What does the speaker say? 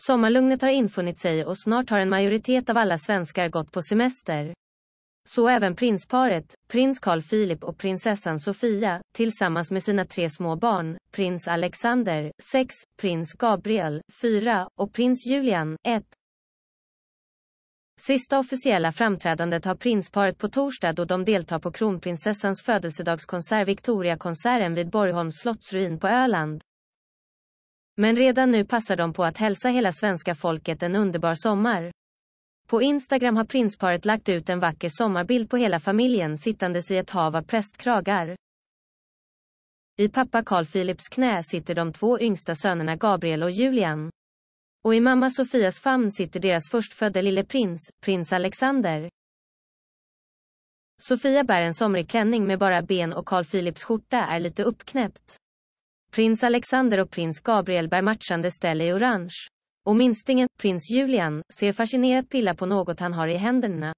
Sommarlugnet har infunnit sig och snart har en majoritet av alla svenskar gått på semester. Så även prinsparet, prins Carl Philip och prinsessan Sofia, tillsammans med sina tre små barn, prins Alexander, 6, prins Gabriel, 4 och prins Julian, 1. Sista officiella framträdandet har prinsparet på torsdag då de deltar på kronprinsessans födelsedagskonsert Victoria-konserten vid Borgholms slottsruin på Öland. Men redan nu passar de på att hälsa hela svenska folket en underbar sommar. På Instagram har prinsparet lagt ut en vacker sommarbild på hela familjen sittandes i ett hav av prästkragar. I pappa Carl Philips knä sitter de två yngsta sönerna Gabriel och Julian. Och i mamma Sofias famn sitter deras förstfödde lille prins, prins Alexander. Sofia bär en somrig klänning med bara ben och Carl Philips skjorta är lite uppknäppt. Prins Alexander och prins Gabriel bär matchande ställe i orange. Och minstingen, prins Julian, ser fascinerat pilla på något han har i händerna.